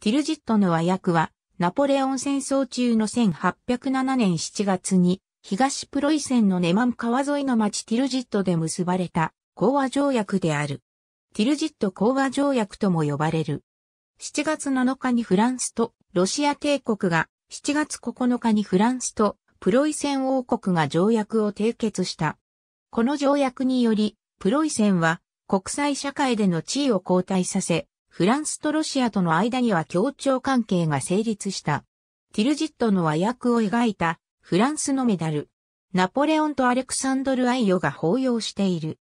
ティルジットの和訳は、ナポレオン戦争中の1807年7月に、東プロイセンのネマン川沿いの町ティルジットで結ばれた、講和条約である。ティルジット講和条約とも呼ばれる。7月7日にフランスとロシア帝国が、7月9日にフランスとプロイセン王国が条約を締結した。この条約により、プロイセンは国際社会での地位を後退させ、フランスとロシアとの間には協調関係が成立した。ティルジットの和訳を描いたフランスのメダル。ナポレオンとアレクサンドル・アイオが抱擁している。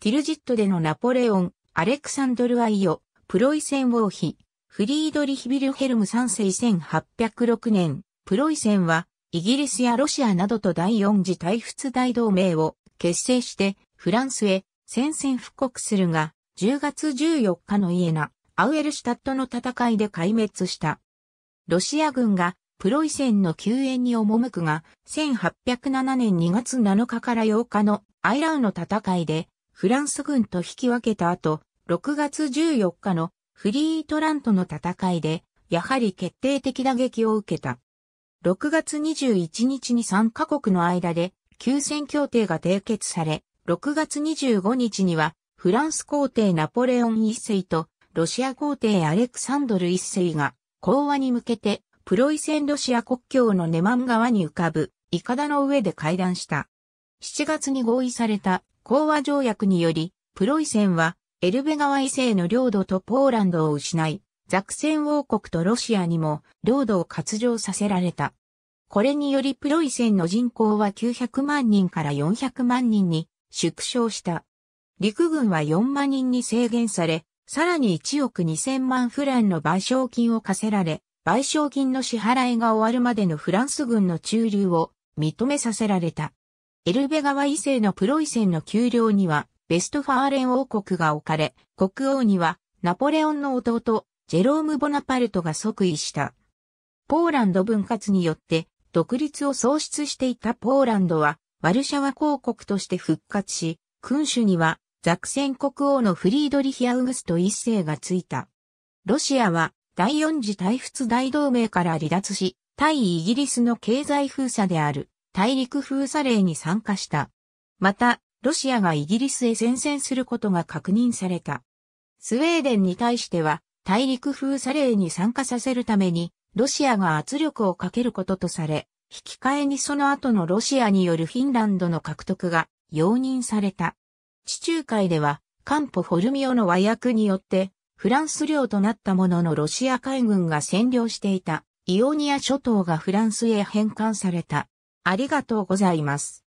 ティルジットでのナポレオン、アレクサンドル・アイオ、プロイセン王妃、フリードリヒ・ビルヘルム3世1806年、プロイセンはイギリスやロシアなどと第四次大仏大同盟を結成してフランスへ宣戦布告するが、10月14日のイエナ、アウエルシュタットの戦いで壊滅した。ロシア軍がプロイセンの救援に赴くが、1807年2月7日から8日のアイラウの戦いで、フランス軍と引き分けた後、6月14日のフリートラントの戦いで、やはり決定的打撃を受けた。6月21日に3カ国の間で休戦協定が締結され、6月25日にはフランス皇帝ナポレオン一世とロシア皇帝アレクサンドル一世が、講和に向けて、プロイセンロシア国境のネマン川に浮かぶ、イカダの上で会談した。7月に合意された、講和条約により、プロイセンは、エルベ川異性の領土とポーランドを失い、ザクセン王国とロシアにも領土を割譲させられた。これによりプロイセンの人口は900万人から400万人に縮小した。陸軍は4万人に制限され、さらに1億2000万フランの賠償金を課せられ、賠償金の支払いが終わるまでのフランス軍の駐留を認めさせられた。エルベ川異性のプロイセンの丘陵には、ベストファーレン王国が置かれ、国王にはナポレオンの弟、ジェローム・ボナパルトが即位した。ポーランド分割によって独立を喪失していたポーランドは、ワルシャワ公国として復活し、君主にはザクセン国王のフリードリヒ・アウグスト一世がついた。ロシアは第四次大仏大同盟から離脱し、対イギリスの経済封鎖である大陸封鎖令に参加した。また、ロシアがイギリスへ宣戦することが確認された。スウェーデンに対しては大陸封鎖令に参加させるためにロシアが圧力をかけることとされ、引き換えにその後のロシアによるフィンランドの獲得が容認された。地中海では、カンポ・フォルミオの和訳によって、フランス領となったもののロシア海軍が占領していた、イオニア諸島がフランスへ返還された。ありがとうございます。